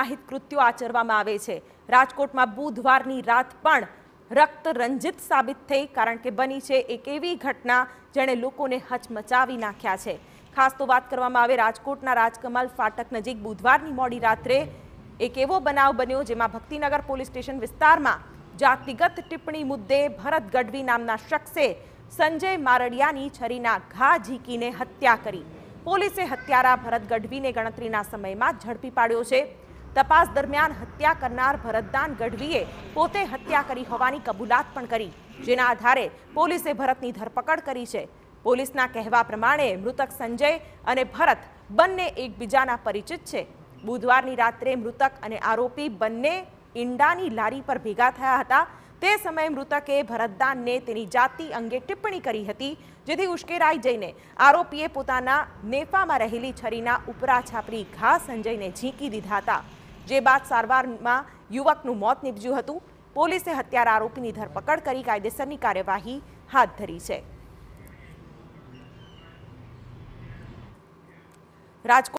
ગુનાહિત કૃત્યો આચરવામાં આવે છે રાજકોટમાં બુધવારની રાત પણ રક્ત રંજિત સાબિત થઈ કારણ કે બની છે એક એવી ઘટના જેણે લોકોને હચમચાવી નાખ્યા છે ખાસ તો વાત કરવામાં આવે રાજકોટના રાજકમલ ફાટક નજીક બુધવારની મોડી રાત્રે એક એવો બનાવ બન્યો જેમાં ભક્તિનગર પોલીસ સ્ટેશન વિસ્તારમાં જાતિગત ટિપ્પણી મુદ્દે ભરત ગઢવી નામના શખ્સે સંજય મારડિયાની છરીના ઘા ઝીકીને હત્યા કરી પોલીસે હત્યારા ભરત ગઢવીને ગણતરીના સમયમાં ઝડપી પાડ્યો છે તપાસ દરમિયાન હત્યા કરનાર ભરતદાન ગઢવીએ પોતે હત્યા કરી હોવાની કબૂલાત પણ કરી જેના આધારે પોલીસે ભરતની ધરપકડ કરી છે પોલીસના કહેવા પ્રમાણે મૃતક સંજય અને ભરત બંને એકબીજાના પરિચિત છે બુધવારની રાત્રે મૃતક અને આરોપી બંને ઈંડાની લારી પર ભેગા થયા હતા તે સમયે મૃતકે ભરતદાનને તેની જાતિ અંગે ટિપ્પણી કરી હતી જેથી ઉશ્કેરાઈ જઈને આરોપીએ પોતાના નેફામાં રહેલી છરીના ઉપરા છાપરી ઘા સંજયને ઝીંકી દીધા હતા જે બાદ સારવારમાં યુવકનું મોત નીપજ્યું હતું પોલીસે હત્યારા આરોપીની ધરપકડ કરી કાયદેસરની કાર્યવાહી હાથ ધરી છે રાજકોટ